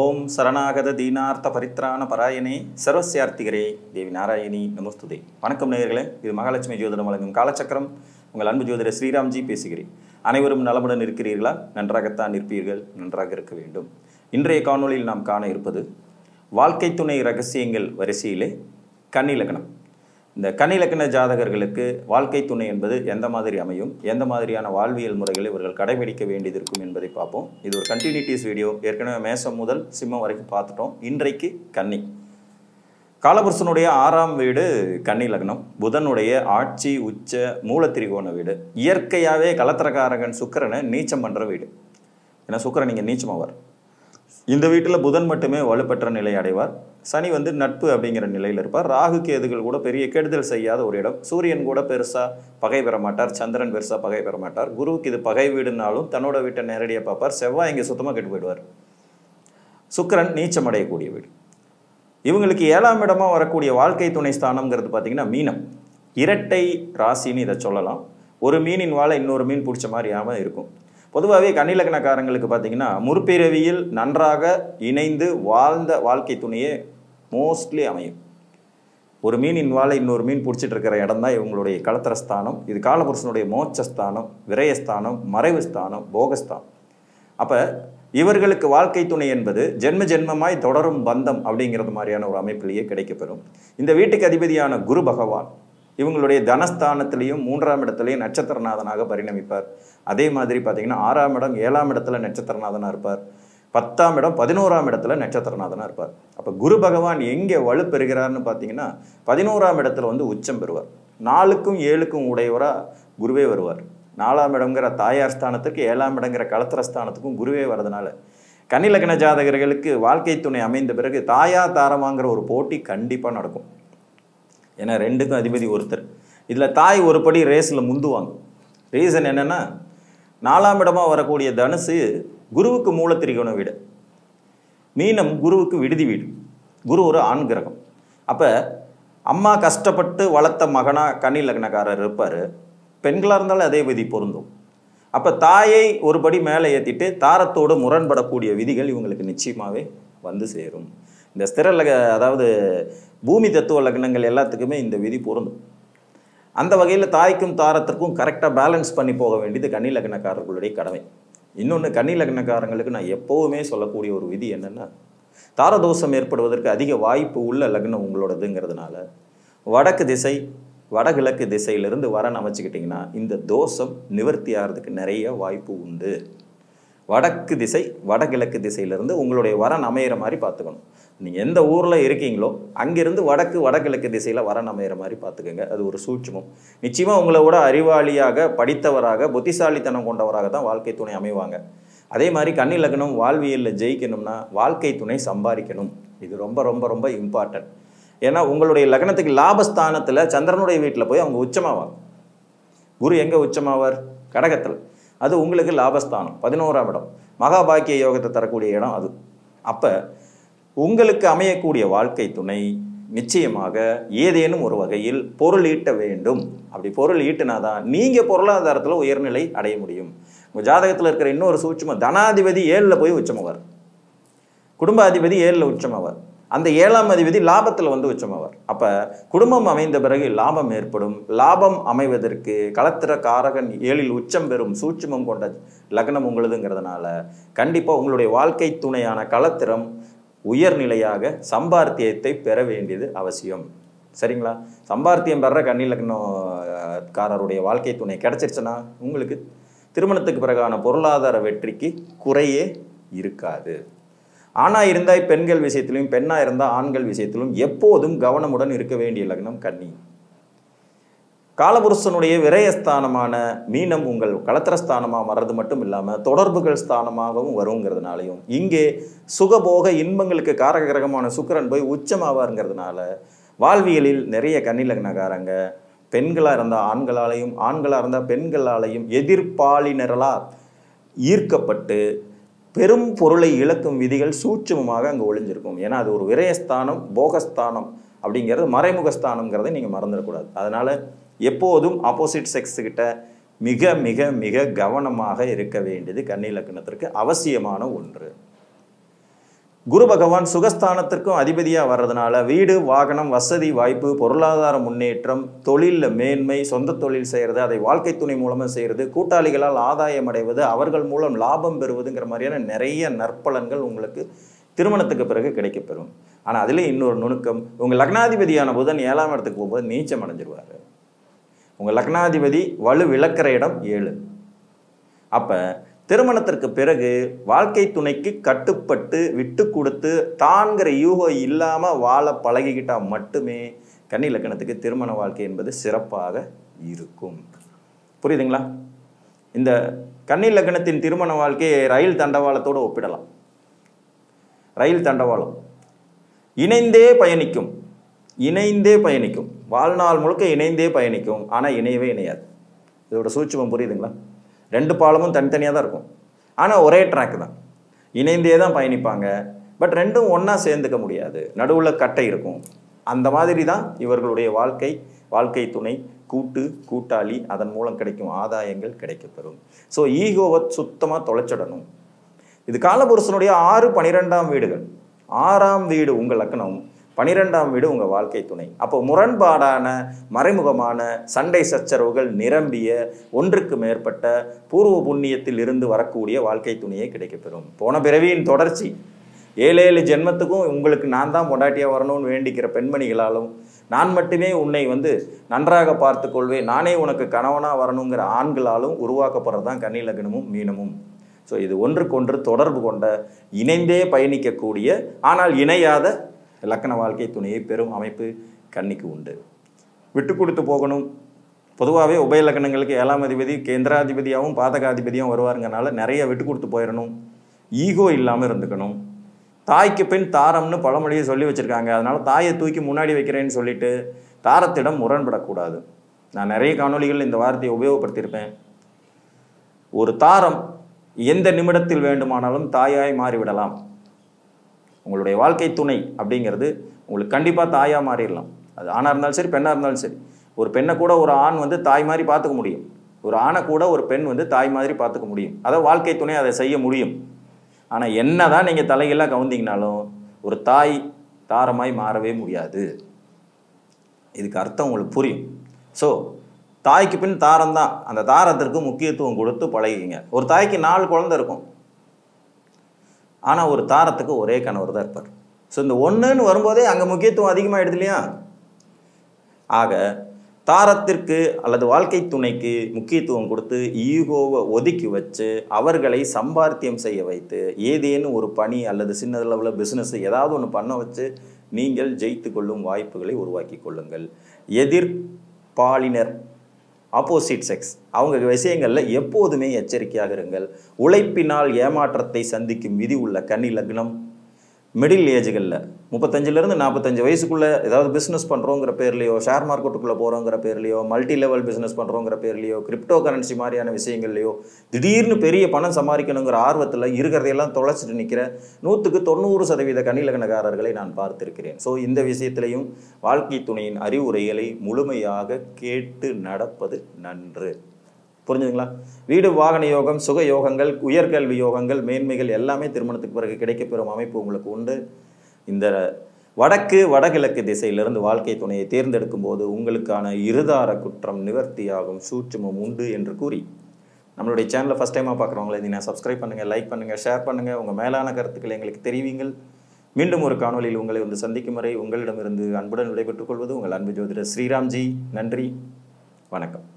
ஓம் சரணாகத தீனார்த்த பரித்ராண பராயணே சர்வசியார்த்திகரே தேவி நாராயணி நமஸ்துதே வணக்கம் நேயர்களே இது மகாலட்சுமி ஜோதிடம் வழங்கும் காலச்சக்கரம் உங்கள் அன்பு ஜோதிடர் ஸ்ரீராம்ஜி பேசுகிறேன் அனைவரும் நலமுடன் இருக்கிறீர்களா நன்றாகத்தான் இருப்பீர்கள் நன்றாக இருக்க வேண்டும் இன்றைய காணொலியில் நாம் காண இருப்பது வாழ்க்கை துணை ரகசியங்கள் வரிசையிலே கன்னிலக்கணம் இந்த கனிலக்கண ஜாதகர்களுக்கு வாழ்க்கை துணை என்பது எந்த மாதிரி அமையும் எந்த மாதிரியான வாழ்வியல் முறைகளை இவர்கள் கடைபிடிக்க வேண்டியது இருக்கும் என்பதை பார்ப்போம் இது ஒரு கண்டினியூட்டிஸ் வீடியோ ஏற்கனவே மேசம் முதல் சிம்மம் வரைக்கும் பார்த்துட்டோம் இன்றைக்கு கன்னி காலபுருஷனுடைய ஆறாம் வீடு கன்னி லக்னம் புதனுடைய ஆட்சி உச்ச மூல திரிகோண வீடு இயற்கையாகவே கலத்திரக்காரகன் சுக்கரனை நீச்சம் பண்ணுற வீடு ஏன்னா சுக்கரன் நீங்கள் நீச்சமாவார் இந்த வீட்டில் புதன் மட்டுமே வலுப்பெற்ற நிலை அடைவார் சனி வந்து நட்பு அப்படிங்கிற நிலையில் இருப்பார் ராகு கேதுகள் கூட பெரிய கெடுதல் செய்யாத ஒரு இடம் சூரியன் கூட பெருசாக பகை பெற மாட்டார் சந்திரன் பெருசாக பகை பெற மாட்டார் குருவுக்கு இது பகை வீடுனாலும் தன்னோட வீட்டை நேரடியாக பார்ப்பார் செவ்வாய் இங்கே சுத்தமாக கெட்டு போயிடுவார் சுக்கரன் நீச்சம் அடையக்கூடிய வீடு இவங்களுக்கு ஏழாம் இடமாக வரக்கூடிய வாழ்க்கை துணை ஸ்தானம்ங்கிறது பார்த்திங்கன்னா மீனம் இரட்டை ராசின்னு இதை சொல்லலாம் ஒரு மீனின் வாழை இன்னொரு மீன் பிடிச்ச மாதிரியாமல் இருக்கும் பொதுவாகவே கன்னிலக்கணக்காரங்களுக்கு பார்த்திங்கன்னா முற்பிறவியில் நன்றாக இணைந்து வாழ்ந்த வாழ்க்கை துணையே மோஸ்ட்லி அமையும் ஒரு மீனின் வாழை இன்னொரு மீன் பிடிச்சிட்டு இருக்கிற இடம் தான் இவங்களுடைய கலத்திரஸ்தானம் இது காலபுருஷனுடைய மோட்சஸ்தானம் விரயஸ்தானம் மறைவு ஸ்தானம் போகஸ்தானம் அப்போ இவர்களுக்கு வாழ்க்கை துணை என்பது ஜென்ம ஜென்மமாய் தொடரும் பந்தம் அப்படிங்கிறது மாதிரியான ஒரு அமைப்பிலேயே கிடைக்கப்பெறும் இந்த வீட்டுக்கு அதிபதியான குரு பகவான் இவங்களுடைய தனஸ்தானத்திலையும் மூன்றாம் இடத்துலையும் நட்சத்திரநாதனாக பரிணமிப்பார் அதே மாதிரி பார்த்தீங்கன்னா ஆறாம் இடம் ஏழாம் இடத்துல நட்சத்திரநாதனாக இருப்பார் பத்தாம் இடம் பதினோராம் இடத்துல நட்சத்திரநாதனாக இருப்பார் அப்போ குரு பகவான் எங்கே வலுப்பெறுகிறார்னு பார்த்தீங்கன்னா பதினோராம் இடத்துல வந்து உச்சம் பெறுவார் நாலுக்கும் ஏழுக்கும் உடையவராக குருவே வருவார் நாலாம் இடங்கிற தாயார் ஸ்தானத்துக்கு ஏழாம் இடங்கிற களத்திர ஸ்தானத்துக்கும் குருவே வரதுனால கன்னிலக்கண ஜாதகர்களுக்கு வாழ்க்கை துணை அமைந்த பிறகு தாயா தாரமாங்கிற ஒரு போட்டி கண்டிப்பாக நடக்கும் ஏன்னா ரெண்டுக்கும் அதிபதி ஒருத்தர் இதில் தாய் ஒரு படி ரேஸில் முந்துவாங்க ரீசன் என்னென்னா நாலாம் இடமாக வரக்கூடிய தனுசு குருவுக்கு மூலத்திரிகோண வீடு மீனம் குருவுக்கு விடுதி வீடு குரு ஒரு ஆண் கிரகம் அப்போ அம்மா கஷ்டப்பட்டு வளர்த்த மகனாக கனி லக்னக்காரர் இருப்பார் பெண்களாக இருந்தாலும் அதே விதி பொருந்தும் அப்போ தாயை ஒரு படி மேலே ஏற்றிட்டு தாரத்தோடு முரண்படக்கூடிய விதிகள் இவங்களுக்கு நிச்சயமாகவே வந்து சேரும் இந்த ஸ்திர லக அதாவது பூமி தத்துவ லக்னங்கள் எல்லாத்துக்குமே இந்த விதி பொருந்தும் அந்த வகையில் தாய்க்கும் தாரத்திற்கும் கரெக்டாக பேலன்ஸ் பண்ணி போக வேண்டியது கன்னி லக்னக்காரர்களுடைய கடமை இன்னொன்று கன்னி லக்னக்காரங்களுக்கு நான் எப்போவுமே சொல்லக்கூடிய ஒரு விதி என்னென்னா தாரதோஷம் ஏற்படுவதற்கு அதிக வாய்ப்பு உள்ள லக்னம் உங்களோடதுங்கிறதுனால வடக்கு திசை வடகிழக்கு திசையிலிருந்து வர அமைச்சிக்கிட்டிங்கன்னா இந்த தோஷம் நிவர்த்தி ஆகிறதுக்கு நிறைய வாய்ப்பு உண்டு வடக்கு திசை வடகிழக்கு திசையிலிருந்து உங்களுடைய வரன் அமையிற மாதிரி பார்த்துக்கணும் நீங்கள் எந்த ஊரில் இருக்கீங்களோ அங்கேருந்து வடக்கு வடகிழக்கு திசையில் வர நமையிற மாதிரி பார்த்துக்கோங்க அது ஒரு சூட்சமும் நிச்சயமாக உங்களை விட அறிவாளியாக படித்தவராக புத்திசாலித்தனம் கொண்டவராக தான் வாழ்க்கை துணை அமைவாங்க அதே மாதிரி கன்னி லக்னம் வாழ்வியலில் ஜெயிக்கணும்னா வாழ்க்கை துணை சம்பாதிக்கணும் இது ரொம்ப ரொம்ப ரொம்ப இம்பார்ட்டன்ட் ஏன்னா உங்களுடைய லக்னத்துக்கு லாபஸ்தானத்தில் சந்திரனுடைய வீட்டில் போய் அவங்க உச்சமாவாங்க குரு எங்கே உச்சமாவார் கடகத்தில் அது உங்களுக்கு லாபஸ்தானம் பதினோராம் இடம் மகாபாக்கிய யோகத்தை தரக்கூடிய இடம் அது அப்போ உங்களுக்கு அமையக்கூடிய வாழ்க்கை துணை நிச்சயமாக ஏதேனும் ஒரு வகையில் பொருள் ஈட்ட வேண்டும் அப்படி பொருள் ஈட்டினாதான் நீங்கள் பொருளாதாரத்தில் உயர்நிலை அடைய முடியும் உங்கள் ஜாதகத்தில் இருக்கிற இன்னொரு சூட்சமாக தனாதிபதி ஏழில் போய் உச்சமாவார் குடும்பாதிபதி ஏழில் உச்சமாவார் அந்த ஏழாம் அதிபதி லாபத்தில் வந்து உச்சமாவார் அப்போ குடும்பம் அமைந்த பிறகு லாபம் ஏற்படும் லாபம் அமைவதற்கு களத்திர காரகன் ஏழில் உச்சம் பெறும் சூட்சமம் கொண்ட லக்னம் உங்களுதுங்கிறதுனால கண்டிப்பாக உங்களுடைய வாழ்க்கை துணையான களத்திரம் உயர்நிலையாக சம்பார்த்தியத்தை பெற வேண்டியது அவசியம் சரிங்களா சம்பார்த்தியம் பெற கண்ணிலக்கணக்காரருடைய வாழ்க்கை துணை கிடச்சிருச்சுன்னா உங்களுக்கு திருமணத்துக்கு பிறகான பொருளாதார வெற்றிக்கு குறையே இருக்காது ஆணாக இருந்தால் பெண்கள் விஷயத்திலும் பெண்ணாக இருந்தால் ஆண்கள் விஷயத்திலும் எப்போதும் கவனமுடன் இருக்க வேண்டிய லக்னம் கன்னி காலபுருஷனுடைய விரயஸ்தானமான மீனம் உங்கள் களத்திரஸ்தானமாக வர்றது மட்டும் இல்லாமல் தொடர்புகள் ஸ்தானமாகவும் வருங்கிறதுனாலையும் இங்கே சுகபோக இன்பங்களுக்கு காரக கிரகமான சுக்கரன் போய் உச்சமாவாருங்கிறதுனால வாழ்வியலில் நிறைய கன்னிலக்னக்காரங்க பெண்களாக இருந்தால் ஆண்களாலையும் ஆண்களாக இருந்தால் பெண்களாலையும் எதிர்பாலினர்களால் ஈர்க்கப்பட்டு பெரும் பொருளை இழக்கும் விதிகள் சூட்சமமாக அங்கே ஒளிஞ்சிருக்கும் ஏன்னா அது ஒரு விரயஸ்தானம் போகஸ்தானம் அப்படிங்கிறது மறைமுகஸ்தானங்கிறத நீங்கள் மறந்துடக்கூடாது அதனால் எப்போதும் ஆப்போசிட் கிட்ட மிக மிக மிக கவனமாக இருக்க வேண்டியது கன்னி லக்னத்திற்கு அவசியமான ஒன்று குரு பகவான் சுகஸ்தானத்திற்கும் அதிபதியாக வர்றதுனால வீடு வாகனம் வசதி வாய்ப்பு பொருளாதார முன்னேற்றம் தொழிலில் மேன்மை சொந்த தொழில் செய்கிறது அதை வாழ்க்கை துணை மூலமாக செய்கிறது கூட்டாளிகளால் ஆதாயம் அடைவது அவர்கள் மூலம் லாபம் பெறுவதுங்கிற மாதிரியான நிறைய நற்பலன்கள் உங்களுக்கு திருமணத்துக்கு பிறகு கிடைக்கப்பெறும் ஆனால் அதிலே இன்னொரு நுணுக்கம் உங்கள் லக்னாதிபதியான புதன் ஏழாம் இடத்துக்கு போகும்போது நீச்சம் அடைஞ்சிருவார் உங்கள் லக்னாதிபதி வலு விளக்கிற இடம் ஏழு அப்போ திருமணத்திற்கு பிறகு வாழ்க்கை துணைக்கு கட்டுப்பட்டு விட்டு கொடுத்து தான்கிற யூகம் இல்லாமல் வாழ பழகிக்கிட்டால் மட்டுமே கன்னி இலக்கணத்துக்கு திருமண வாழ்க்கை என்பது சிறப்பாக இருக்கும் புரியுதுங்களா இந்த கன்னி இலக்கணத்தின் திருமண வாழ்க்கையை ரயில் தண்டவாளத்தோடு ஒப்பிடலாம் ரயில் தண்டவாளம் இணைந்தே பயணிக்கும் இணைந்தே பயணிக்கும் வாழ்நாள் முழுக்க இணைந்தே பயணிக்கும் ஆனால் இணையவே இணையாது இதோட சூட்சமம் புரியுதுங்களா ரெண்டு பாலமும் தனித்தனியாக தான் இருக்கும் ஆனால் ஒரே ட்ராக் தான் இணைந்தே தான் பயணிப்பாங்க பட் ரெண்டும் ஒன்றா சேர்ந்துக்க முடியாது நடுவில் கட்டை இருக்கும் அந்த மாதிரி தான் இவர்களுடைய வாழ்க்கை வாழ்க்கை துணை கூட்டு கூட்டாளி அதன் மூலம் கிடைக்கும் ஆதாயங்கள் கிடைக்கப்பெறும் ஸோ ஈகோவை சுத்தமாக தொலைச்சிடணும் இது காலபுருஷனுடைய ஆறு பனிரெண்டாம் வீடுகள் ஆறாம் வீடு உங்கள் லக்னம் பனிரெண்டாம் வீடு உங்கள் வாழ்க்கை துணை அப்போ முரண்பாடான மறைமுகமான சண்டை சச்சரவுகள் நிரம்பிய ஒன்றுக்கு மேற்பட்ட பூர்வ புண்ணியத்தில் இருந்து வரக்கூடிய வாழ்க்கை துணையே கிடைக்கப்பெறும் போன பிறவியின் தொடர்ச்சி ஏழு ஏழு ஜென்மத்துக்கும் உங்களுக்கு நான் தான் பொண்டாட்டியாக வரணும்னு வேண்டிக்கிற பெண்மணிகளாலும் நான் மட்டுமே உன்னை வந்து நன்றாக பார்த்து கொள்வேன் நானே உனக்கு கணவனாக வரணுங்கிற ஆண்களாலும் உருவாக்கப்படுறது தான் கன்னி லக்னமும் மீனமும் ஸோ இது ஒன்றுக்கொன்று தொடர்பு கொண்ட இணைந்தே பயணிக்கக்கூடிய ஆனால் இணையாத இலக்கண வாழ்க்கை துணையை பெறும் அமைப்பு கன்னிக்கு உண்டு விட்டு கொடுத்து போகணும் பொதுவாகவே உபய இலக்கணங்களுக்கு ஏழாம் அதிபதி கேந்திராதிபதியாகவும் பாதகாதிபதியாகவும் வருவாருங்கனால நிறைய விட்டு கொடுத்து போயிடணும் ஈகோ இல்லாமல் இருந்துக்கணும் தாய்க்கு பின் தாரம்னு பழமொழியை சொல்லி வச்சுருக்காங்க அதனால் தாயை தூக்கி முன்னாடி வைக்கிறேன்னு சொல்லிட்டு தாரத்திடம் முரண்படக்கூடாது நான் நிறைய காணொலிகள் இந்த வார்த்தையை உபயோகப்படுத்தியிருப்பேன் ஒரு தாரம் எந்த நிமிடத்தில் வேண்டுமானாலும் தாயாய் மாறிவிடலாம் உங்களுடைய வாழ்க்கை துணை அப்படிங்கிறது உங்களுக்கு கண்டிப்பாக தாயாக மாறிடலாம் அது ஆணாக இருந்தாலும் சரி பெண்ணாக இருந்தாலும் சரி ஒரு பெண்ணை கூட ஒரு ஆண் வந்து தாய் மாதிரி பார்த்துக்க முடியும் ஒரு ஆணை கூட ஒரு பெண் வந்து தாய் மாதிரி பார்த்துக்க முடியும் அதை வாழ்க்கை துணை அதை செய்ய முடியும் ஆனால் என்ன தான் நீங்கள் தலையெல்லாம் கவுந்திங்கனாலும் ஒரு தாய் தாரமாய் மாறவே முடியாது இதுக்கு அர்த்தம் உங்களுக்கு புரியும் ஸோ தாய்க்கு பின் தாரம் தான் அந்த தாரத்திற்கு முக்கியத்துவம் கொடுத்து பழகிங்க ஒரு தாய்க்கு நாலு குழந்தை இருக்கும் ஆனால் ஒரு தாரத்துக்கு ஒரே கணவர் தான் இருப்பார் ஸோ இந்த ஒன்றுன்னு வரும்போதே அங்கே முக்கியத்துவம் அதிகமாகிடுது இல்லையா ஆக தாரத்திற்கு அல்லது வாழ்க்கை துணைக்கு முக்கியத்துவம் கொடுத்து ஈகோவை ஒதுக்கி வச்சு அவர்களை சம்பாத்தியம் செய்ய வைத்து ஏதேனும் ஒரு பணி அல்லது சின்ன அளவில் பிஸ்னஸ் ஏதாவது ஒன்று பண்ண வச்சு நீங்கள் ஜெயித்து கொள்ளும் வாய்ப்புகளை உருவாக்கி கொள்ளுங்கள் எதிர் பாலினர் ஆப்போசிட் செக்ஸ் அவங்க விஷயங்களில் எப்போதுமே எச்சரிக்கையாக இருங்கள் உழைப்பினால் ஏமாற்றத்தை சந்திக்கும் விதி உள்ள கன்னி லக்னம் மிடில் ஏஜுகளில் முப்பத்தஞ்சிலேருந்து நாற்பத்தஞ்சு வயசுக்குள்ளே ஏதாவது பிஸ்னஸ் பண்ணுறோங்கிற பேர்லையோ ஷேர் மார்க்கெட்டுக்குள்ளே போகிறோங்கிற பேர்லையோ மல்டி லெவல் பிஸ்னஸ் பண்ணுறோங்கிற பேர்லையோ கிரிப்டோ கரன்சி மாதிரியான விஷயங்கள்லையோ திடீர்னு பெரிய பணம் சம்பாதிக்கணுங்கிற ஆர்வத்தில் இருக்கிறதையெல்லாம் தொலைச்சிட்டு நிற்கிற நூற்றுக்கு தொண்ணூறு சதவீத கணிலகணக்காரர்களை நான் பார்த்துருக்கிறேன் ஸோ இந்த விஷயத்திலையும் வாழ்க்கை துணையின் அறிவுரைகளை முழுமையாக கேட்டு நடப்பது நன்று புரிஞ்சுதுங்களா வீடு வாகன யோகம் சுக யோகங்கள் உயர்கல்வி யோகங்கள் மேன்மைகள் எல்லாமே திருமணத்துக்கு பிறகு கிடைக்கப்பெறும் அமைப்பு உங்களுக்கு உண்டு இந்த வடக்கு வடகிழக்கு திசையிலிருந்து வாழ்க்கை துணையை தேர்ந்தெடுக்கும் போது உங்களுக்கான இருதார குற்றம் நிவர்த்தியாகும் சூட்சமும் உண்டு என்று கூறி நம்மளுடைய சேனலை ஃபஸ்ட் டைமாக பார்க்குறவங்களே நீங்கள் சப்ஸ்கிரைப் பண்ணுங்கள் லைக் பண்ணுங்கள் ஷேர் பண்ணுங்கள் உங்கள் மேலான கருத்துக்களை எங்களுக்கு தெரிவிங்கள் மீண்டும் ஒரு காணொலியில் உங்களை வந்து சந்திக்கும் வரை உங்களிடமிருந்து அன்புடன் விடைபெற்றுக் கொள்வது உங்கள் அன்பு ஜோதிடர் ஸ்ரீராம்ஜி நன்றி வணக்கம்